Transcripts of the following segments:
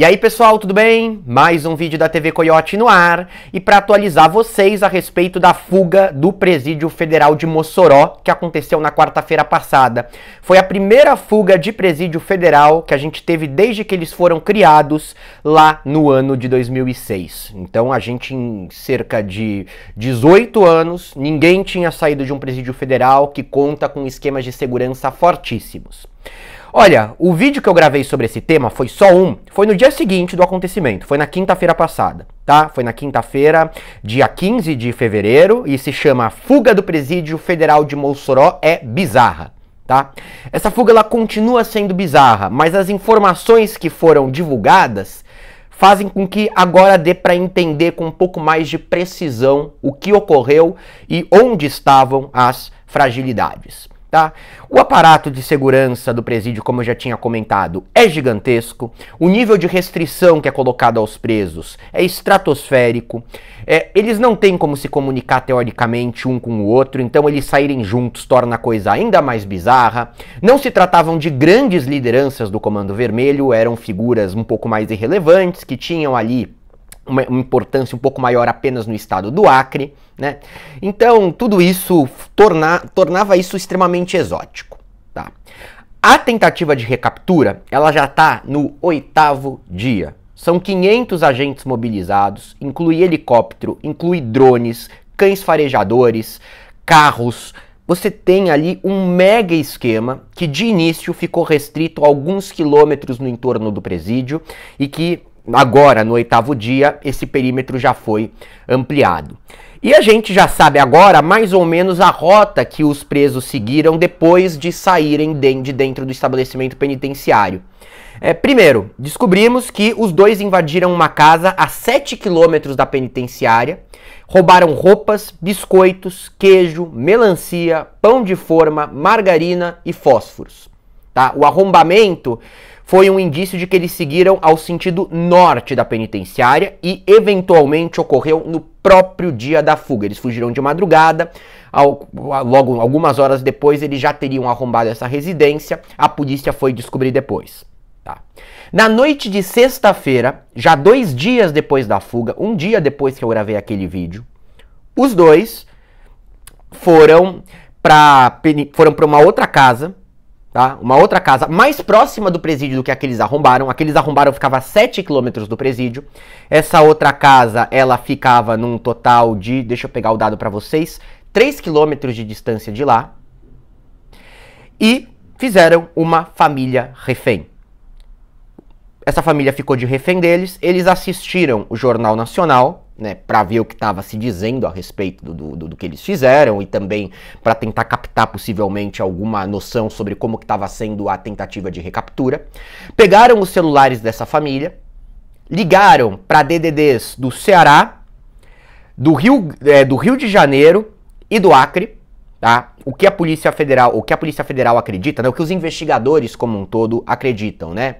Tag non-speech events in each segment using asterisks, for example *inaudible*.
E aí pessoal, tudo bem? Mais um vídeo da TV Coyote no ar e para atualizar vocês a respeito da fuga do Presídio Federal de Mossoró que aconteceu na quarta-feira passada. Foi a primeira fuga de Presídio Federal que a gente teve desde que eles foram criados lá no ano de 2006. Então a gente em cerca de 18 anos, ninguém tinha saído de um Presídio Federal que conta com esquemas de segurança fortíssimos. Olha, o vídeo que eu gravei sobre esse tema foi só um, foi no dia seguinte do acontecimento, foi na quinta-feira passada, tá? Foi na quinta-feira, dia 15 de fevereiro, e se chama Fuga do Presídio Federal de Mossoró é bizarra. Tá? Essa fuga ela continua sendo bizarra, mas as informações que foram divulgadas fazem com que agora dê para entender com um pouco mais de precisão o que ocorreu e onde estavam as fragilidades. Tá? O aparato de segurança do presídio, como eu já tinha comentado, é gigantesco. O nível de restrição que é colocado aos presos é estratosférico. É, eles não têm como se comunicar teoricamente um com o outro, então eles saírem juntos torna a coisa ainda mais bizarra. Não se tratavam de grandes lideranças do Comando Vermelho, eram figuras um pouco mais irrelevantes que tinham ali uma importância um pouco maior apenas no estado do Acre, né? Então, tudo isso torna, tornava isso extremamente exótico, tá? A tentativa de recaptura, ela já está no oitavo dia. São 500 agentes mobilizados, inclui helicóptero, inclui drones, cães farejadores, carros. Você tem ali um mega esquema que de início ficou restrito a alguns quilômetros no entorno do presídio e que agora, no oitavo dia, esse perímetro já foi ampliado. E a gente já sabe agora mais ou menos a rota que os presos seguiram depois de saírem de dentro do estabelecimento penitenciário. É, primeiro, descobrimos que os dois invadiram uma casa a 7 quilômetros da penitenciária, roubaram roupas, biscoitos, queijo, melancia, pão de forma, margarina e fósforos. Tá? O arrombamento foi um indício de que eles seguiram ao sentido norte da penitenciária e eventualmente ocorreu no próprio dia da fuga. Eles fugiram de madrugada, logo algumas horas depois eles já teriam arrombado essa residência, a polícia foi descobrir depois. Tá. Na noite de sexta-feira, já dois dias depois da fuga, um dia depois que eu gravei aquele vídeo, os dois foram para foram para uma outra casa tá? Uma outra casa mais próxima do presídio do que aqueles arrombaram. Aqueles arrombaram ficava a 7 quilômetros do presídio. Essa outra casa, ela ficava num total de, deixa eu pegar o dado para vocês, 3 quilômetros de distância de lá. E fizeram uma família refém. Essa família ficou de refém deles, eles assistiram o Jornal Nacional, né, para ver o que estava se dizendo a respeito do, do, do que eles fizeram e também para tentar captar possivelmente alguma noção sobre como que estava sendo a tentativa de recaptura. Pegaram os celulares dessa família, ligaram para DDDs do Ceará, do Rio, é, do Rio de Janeiro e do Acre, tá? O que a Polícia Federal, o que a Polícia Federal acredita, né? o que os investigadores como um todo acreditam, né?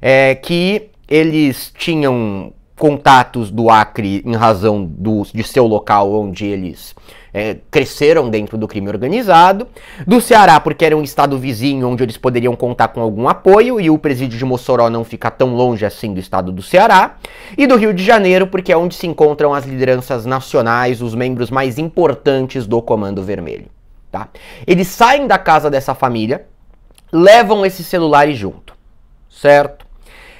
É que eles tinham contatos do Acre em razão do, de seu local onde eles é, cresceram dentro do crime organizado, do Ceará porque era um estado vizinho onde eles poderiam contar com algum apoio e o presídio de Mossoró não fica tão longe assim do estado do Ceará, e do Rio de Janeiro porque é onde se encontram as lideranças nacionais, os membros mais importantes do Comando Vermelho. Tá? Eles saem da casa dessa família, levam esse celular junto, certo?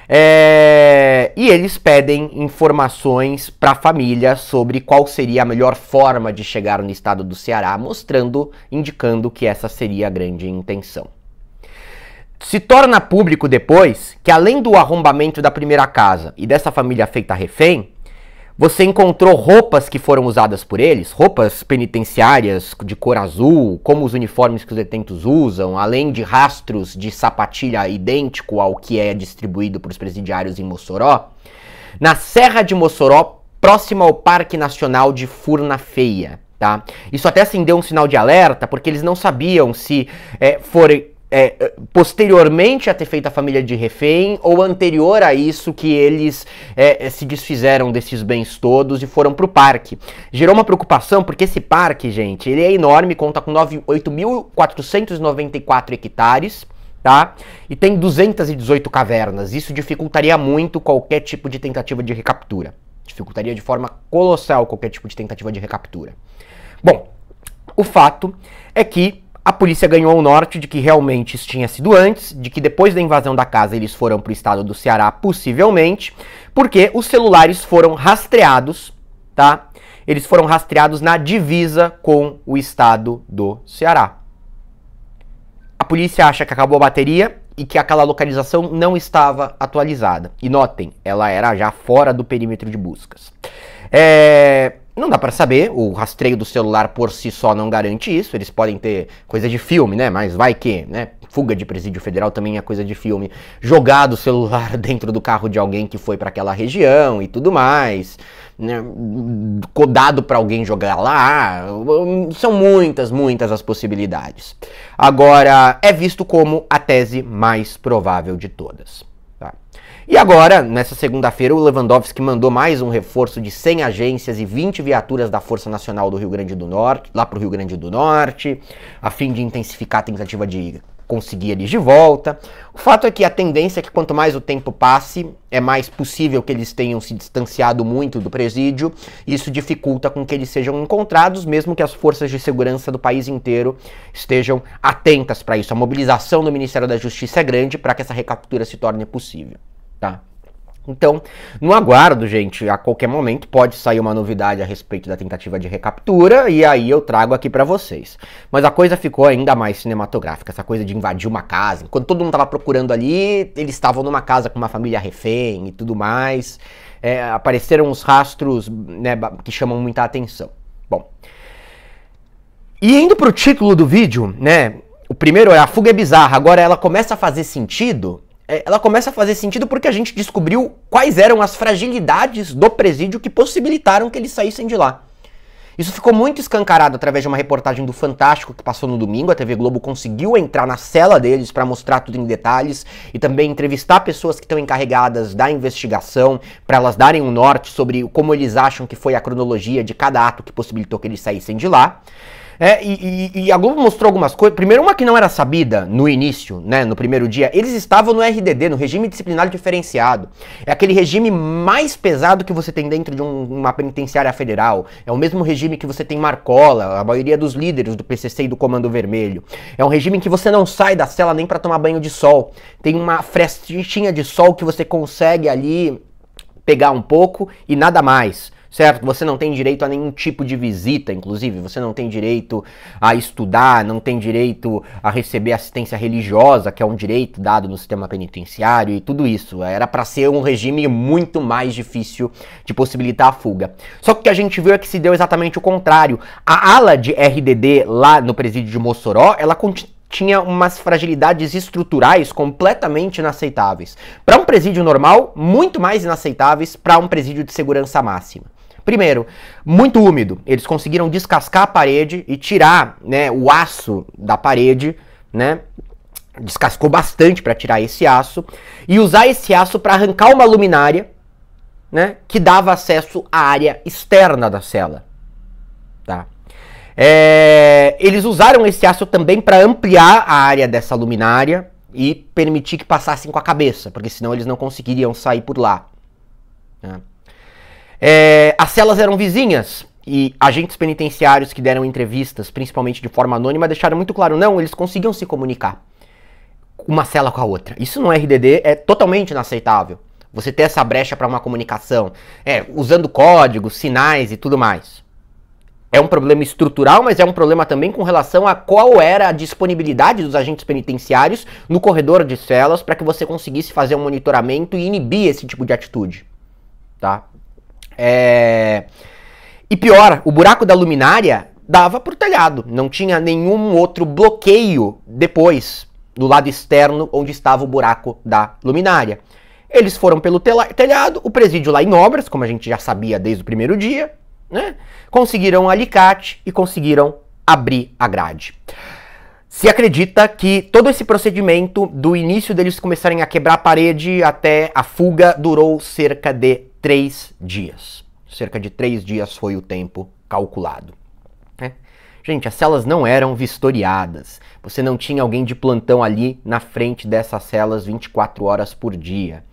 É... E eles pedem informações para a família sobre qual seria a melhor forma de chegar no estado do Ceará, mostrando, indicando que essa seria a grande intenção. Se torna público depois que, além do arrombamento da primeira casa e dessa família feita refém, você encontrou roupas que foram usadas por eles, roupas penitenciárias de cor azul, como os uniformes que os detentos usam, além de rastros de sapatilha idêntico ao que é distribuído para os presidiários em Mossoró. Na Serra de Mossoró, próxima ao Parque Nacional de Furna Feia. Tá? Isso até acendeu assim, um sinal de alerta, porque eles não sabiam se é, forem é, posteriormente a ter feito a família de refém ou anterior a isso que eles é, é se desfizeram desses bens todos e foram para o parque. Gerou uma preocupação porque esse parque, gente, ele é enorme, conta com 8.494 hectares. Tá? E tem 218 cavernas. Isso dificultaria muito qualquer tipo de tentativa de recaptura. Dificultaria de forma colossal qualquer tipo de tentativa de recaptura. Bom, o fato é que a polícia ganhou o norte de que realmente isso tinha sido antes, de que depois da invasão da casa eles foram para o estado do Ceará, possivelmente, porque os celulares foram rastreados, tá? Eles foram rastreados na divisa com o estado do Ceará. A polícia acha que acabou a bateria e que aquela localização não estava atualizada. E notem, ela era já fora do perímetro de buscas. É... Não dá para saber, o rastreio do celular por si só não garante isso, eles podem ter coisa de filme, né? Mas vai que, né? Fuga de presídio federal também é coisa de filme. Jogado o celular *laughs* dentro do carro de alguém que foi para aquela região e tudo mais, né? Codado para alguém jogar lá. São muitas, muitas as possibilidades. Agora, é visto como a tese mais provável de todas. E agora, nessa segunda-feira, o Lewandowski mandou mais um reforço de 100 agências e 20 viaturas da Força Nacional do Rio Grande do Norte, lá para o Rio Grande do Norte, a fim de intensificar a tentativa de conseguir eles de volta. O fato é que a tendência é que quanto mais o tempo passe, é mais possível que eles tenham se distanciado muito do presídio. Isso dificulta com que eles sejam encontrados, mesmo que as forças de segurança do país inteiro estejam atentas para isso. A mobilização do Ministério da Justiça é grande para que essa recaptura se torne possível tá? Então, no aguardo, gente, a qualquer momento pode sair uma novidade a respeito da tentativa de recaptura e aí eu trago aqui para vocês. Mas a coisa ficou ainda mais cinematográfica, essa coisa de invadir uma casa. Quando todo mundo tava procurando ali, eles estavam numa casa com uma família refém e tudo mais. É, apareceram uns rastros né, que chamam muita atenção. Bom. E indo pro título do vídeo, né? O primeiro é a fuga é bizarra, agora ela começa a fazer sentido é, ela começa a fazer sentido porque a gente descobriu quais eram as fragilidades do presídio que possibilitaram que eles saíssem de lá. Isso ficou muito escancarado através de uma reportagem do Fantástico que passou no domingo. A TV Globo conseguiu entrar na cela deles para mostrar tudo em detalhes e também entrevistar pessoas que estão encarregadas da investigação para elas darem um norte sobre como eles acham que foi a cronologia de cada ato que possibilitou que eles saíssem de lá. É, e, e, e, a Globo mostrou algumas coisas. Primeiro, uma que não era sabida no início, né? No primeiro dia, eles estavam no RDD, no regime disciplinar diferenciado. É aquele regime mais pesado que você tem dentro de um, uma penitenciária federal. É o mesmo regime que você tem Marcola, a maioria dos líderes do PCC e do Comando Vermelho. É um regime em que você não sai da cela nem para tomar banho de sol. Tem uma frestinha de sol que você consegue ali pegar um pouco e nada mais certo? Você não tem direito a nenhum tipo de visita, inclusive, você não tem direito a estudar, não tem direito a receber assistência religiosa, que é um direito dado no sistema penitenciário e tudo isso. Era para ser um regime muito mais difícil de possibilitar a fuga. Só que o que a gente viu é que se deu exatamente o contrário. A ala de RDD lá no presídio de Mossoró, ela continua tinha umas fragilidades estruturais completamente inaceitáveis. Para um presídio normal, muito mais inaceitáveis para um presídio de segurança máxima. Primeiro, muito úmido. Eles conseguiram descascar a parede e tirar né, o aço da parede, né? Descascou bastante para tirar esse aço e usar esse aço para arrancar uma luminária, né? Que dava acesso à área externa da cela, tá? É, eles usaram esse aço também para ampliar a área dessa luminária e permitir que passassem com a cabeça, porque senão eles não conseguiriam sair por lá. Né? É, as celas eram vizinhas e agentes penitenciários que deram entrevistas, principalmente de forma anônima, deixaram muito claro: não, eles conseguiam se comunicar uma cela com a outra. Isso no RDD é totalmente inaceitável. Você ter essa brecha para uma comunicação, é, usando códigos, sinais e tudo mais. É um problema estrutural, mas é um problema também com relação a qual era a disponibilidade dos agentes penitenciários no corredor de celas para que você conseguisse fazer um monitoramento e inibir esse tipo de atitude. Tá? É... E pior, o buraco da luminária dava para o telhado, não tinha nenhum outro bloqueio depois do lado externo onde estava o buraco da luminária. Eles foram pelo telhado, o presídio lá em obras, como a gente já sabia desde o primeiro dia, né? Conseguiram um alicate e conseguiram abrir a grade. Se acredita que todo esse procedimento, do início deles começarem a quebrar a parede até a fuga, durou cerca de três dias. Cerca de três dias foi o tempo calculado. Né? Gente, as celas não eram vistoriadas. Você não tinha alguém de plantão ali na frente dessas celas 24 horas por dia.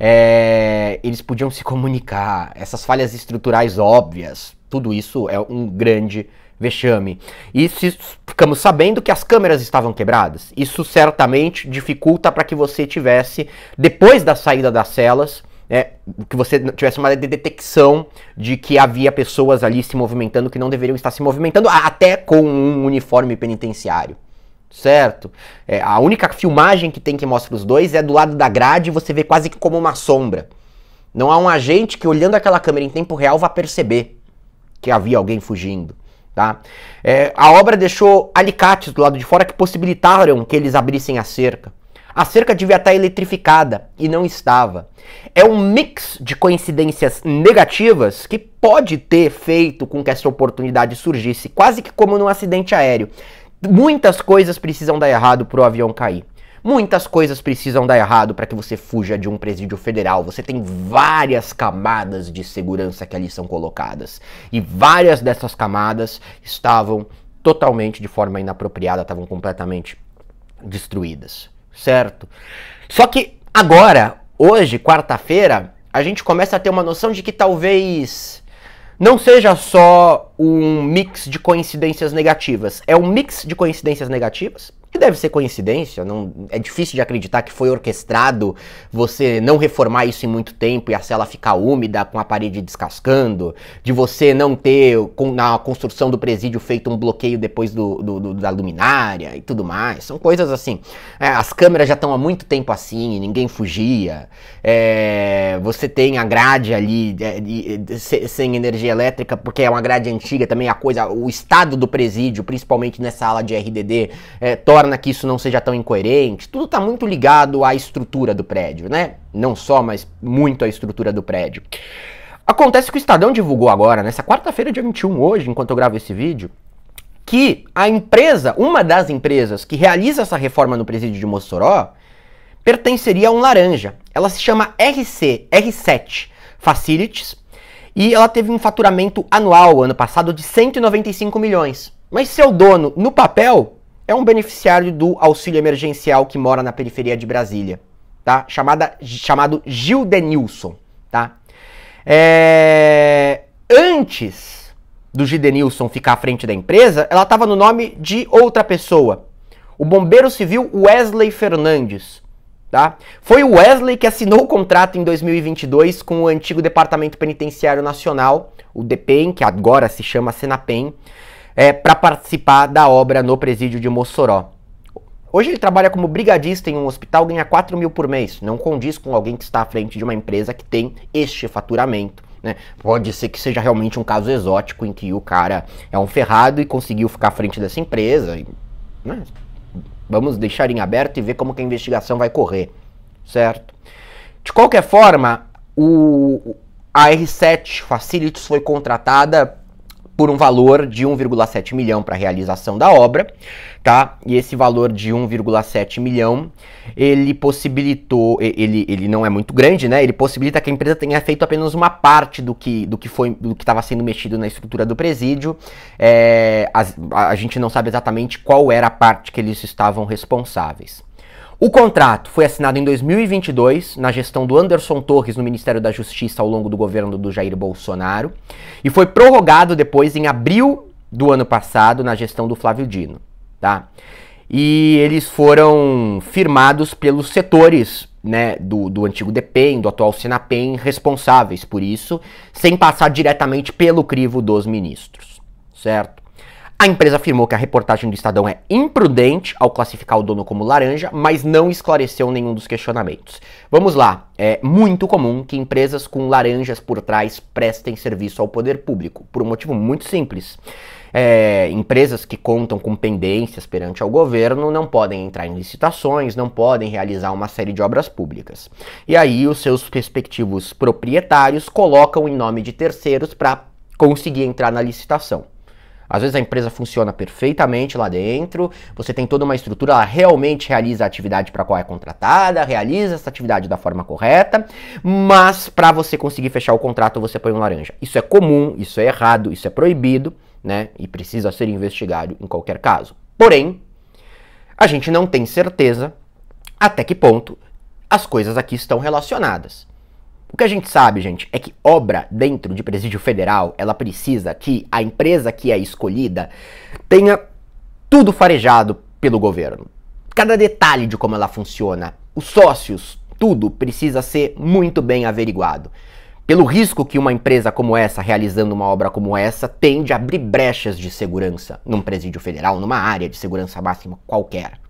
É, eles podiam se comunicar, essas falhas estruturais óbvias, tudo isso é um grande vexame. E se ficamos sabendo que as câmeras estavam quebradas, isso certamente dificulta para que você tivesse, depois da saída das celas, né, que você tivesse uma detecção de que havia pessoas ali se movimentando que não deveriam estar se movimentando, até com um uniforme penitenciário. Certo? É, a única filmagem que tem que mostra os dois é do lado da grade e você vê quase que como uma sombra. Não há um agente que olhando aquela câmera em tempo real vá perceber que havia alguém fugindo. Tá? É, a obra deixou alicates do lado de fora que possibilitaram que eles abrissem a cerca. A cerca devia estar eletrificada e não estava. É um mix de coincidências negativas que pode ter feito com que essa oportunidade surgisse, quase que como num acidente aéreo. Muitas coisas precisam dar errado para o avião cair. Muitas coisas precisam dar errado para que você fuja de um presídio federal. Você tem várias camadas de segurança que ali são colocadas. E várias dessas camadas estavam totalmente de forma inapropriada, estavam completamente destruídas certo? Só que agora, hoje, quarta-feira, a gente começa a ter uma noção de que talvez não seja só um mix de coincidências negativas, é um mix de coincidências negativas, que deve ser coincidência, não, é difícil de acreditar que foi orquestrado você não reformar isso em muito tempo e a cela ficar úmida com a parede descascando, de você não ter com, na construção do presídio feito um bloqueio depois do, do, do da luminária e tudo mais. São coisas assim. É, as câmeras já estão há muito tempo assim, ninguém fugia. É, você tem a grade ali de, é, de, de, sem energia elétrica, porque é uma grade antiga também, a coisa, o estado do presídio, principalmente nessa ala de RDD, é, torna torna que isso não seja tão incoerente. Tudo está muito ligado à estrutura do prédio, né? Não só, mas muito à estrutura do prédio. Acontece que o Estadão divulgou agora, nessa quarta-feira, dia 21, hoje, enquanto eu gravo esse vídeo, que a empresa, uma das empresas que realiza essa reforma no presídio de Mossoró, pertenceria a um laranja. Ela se chama RC, R7 Facilities, e ela teve um faturamento anual ano passado de 195 milhões. Mas seu dono, no papel, é um beneficiário do auxílio emergencial que mora na periferia de Brasília, tá? Chamada, chamado Gil Denilson, tá? É... Antes do Gil Denilson ficar à frente da empresa, ela estava no nome de outra pessoa, o bombeiro civil Wesley Fernandes, tá? Foi o Wesley que assinou o contrato em 2022 com o antigo Departamento Penitenciário Nacional, o DPEM, que agora se chama Senapen, é, para participar da obra no presídio de Mossoró. Hoje ele trabalha como brigadista em um hospital, ganha 4 mil por mês. Não condiz com alguém que está à frente de uma empresa que tem este faturamento. Né? Pode ser que seja realmente um caso exótico em que o cara é um ferrado e conseguiu ficar à frente dessa empresa. né? Vamos deixar em aberto e ver como que a investigação vai correr, certo? De qualquer forma, o, a R7 Facilities foi contratada por um valor de 1,7 milhão para a realização da obra, tá? E esse valor de 1,7 milhão, ele possibilitou, ele, ele não é muito grande, né? Ele possibilita que a empresa tenha feito apenas uma parte do que do que foi do que estava sendo mexido na estrutura do presídio. É, a, a gente não sabe exatamente qual era a parte que eles estavam responsáveis. O contrato foi assinado em 2022, na gestão do Anderson Torres no Ministério da Justiça ao longo do governo do Jair Bolsonaro, e foi prorrogado depois em abril do ano passado, na gestão do Flávio Dino. Tá? E eles foram firmados pelos setores né, do, do antigo DPEM, do atual Senapem, responsáveis por isso, sem passar diretamente pelo crivo dos ministros, certo? A empresa afirmou que a reportagem do Estadão é imprudente ao classificar o dono como laranja, mas não esclareceu nenhum dos questionamentos. Vamos lá, é muito comum que empresas com laranjas por trás prestem serviço ao poder público, por um motivo muito simples. É, empresas que contam com pendências perante ao governo não podem entrar em licitações, não podem realizar uma série de obras públicas. E aí os seus respectivos proprietários colocam em nome de terceiros para conseguir entrar na licitação. Às vezes a empresa funciona perfeitamente lá dentro, você tem toda uma estrutura, ela realmente realiza a atividade para qual é contratada, realiza essa atividade da forma correta, mas para você conseguir fechar o contrato, você põe um laranja. Isso é comum, isso é errado, isso é proibido, né? E precisa ser investigado em qualquer caso. Porém, a gente não tem certeza até que ponto as coisas aqui estão relacionadas. O que a gente sabe, gente, é que obra dentro de presídio federal, ela precisa que a empresa que é escolhida tenha tudo farejado pelo governo. Cada detalhe de como ela funciona, os sócios, tudo precisa ser muito bem averiguado. Pelo risco que uma empresa como essa, realizando uma obra como essa, tende a abrir brechas de segurança num presídio federal, numa área de segurança máxima qualquer,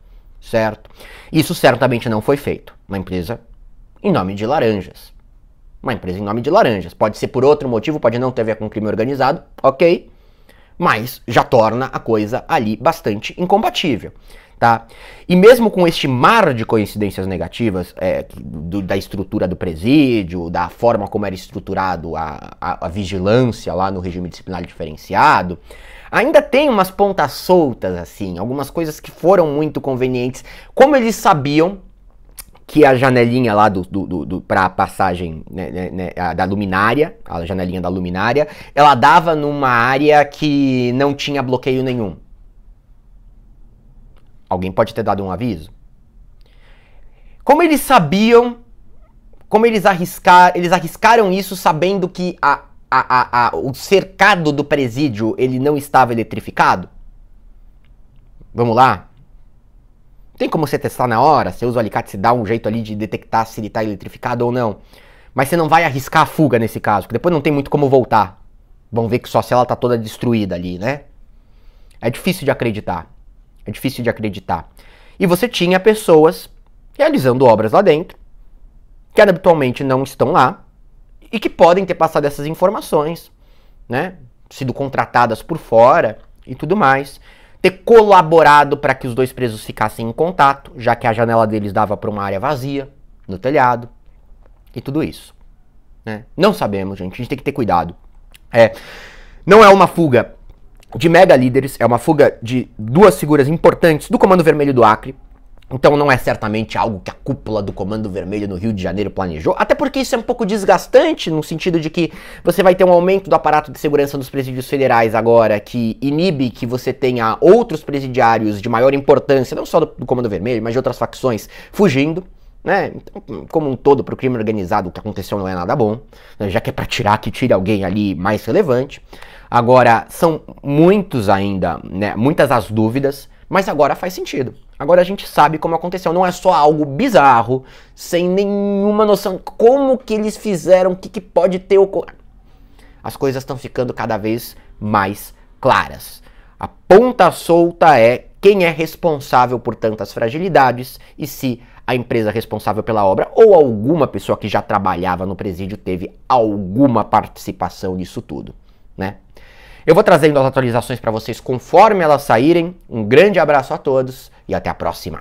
certo? Isso certamente não foi feito. Uma empresa em nome de laranjas. Uma empresa em nome de laranjas. Pode ser por outro motivo, pode não ter a ver com crime organizado, ok? Mas já torna a coisa ali bastante incompatível. Tá? E mesmo com este mar de coincidências negativas é, do, da estrutura do presídio, da forma como era estruturado a, a, a vigilância lá no regime disciplinar diferenciado, ainda tem umas pontas soltas assim, algumas coisas que foram muito convenientes, como eles sabiam que a janelinha lá do, do, do, do para passagem né, né, né da luminária, a janelinha da luminária, ela dava numa área que não tinha bloqueio nenhum. Alguém pode ter dado um aviso? Como eles sabiam, como eles arriscaram, eles arriscaram isso sabendo que a, a, a, o cercado do presídio ele não estava eletrificado? Vamos lá? Tem como você testar na hora, você usa o alicate, se dá um jeito ali de detectar se ele está eletrificado ou não. Mas você não vai arriscar a fuga nesse caso, porque depois não tem muito como voltar. Vão ver que só se ela está toda destruída ali, né? É difícil de acreditar. É difícil de acreditar. E você tinha pessoas realizando obras lá dentro, que habitualmente não estão lá, e que podem ter passado essas informações, né? Sido contratadas por fora e tudo mais ter colaborado para que os dois presos ficassem em contato, já que a janela deles dava para uma área vazia, no telhado, e tudo isso. Né? Não sabemos, gente, a gente tem que ter cuidado. É, não é uma fuga de mega líderes, é uma fuga de duas figuras importantes do Comando Vermelho do Acre, então não é certamente algo que a cúpula do Comando Vermelho no Rio de Janeiro planejou, até porque isso é um pouco desgastante no sentido de que você vai ter um aumento do aparato de segurança dos presídios federais agora que inibe que você tenha outros presidiários de maior importância, não só do, do Comando Vermelho, mas de outras facções fugindo. Né? Então, como um todo, para o crime organizado, o que aconteceu não é nada bom, né? já que é para tirar que tire alguém ali mais relevante. Agora, são muitos ainda, né? muitas as dúvidas, mas agora faz sentido. Agora a gente sabe como aconteceu, não é só algo bizarro, sem nenhuma noção como que eles fizeram, o que, que pode ter ocorrido. As coisas estão ficando cada vez mais claras. A ponta solta é quem é responsável por tantas fragilidades e se a empresa responsável pela obra ou alguma pessoa que já trabalhava no presídio teve alguma participação nisso tudo, né? Eu vou trazendo as atualizações para vocês conforme elas saírem. Um grande abraço a todos e até a próxima.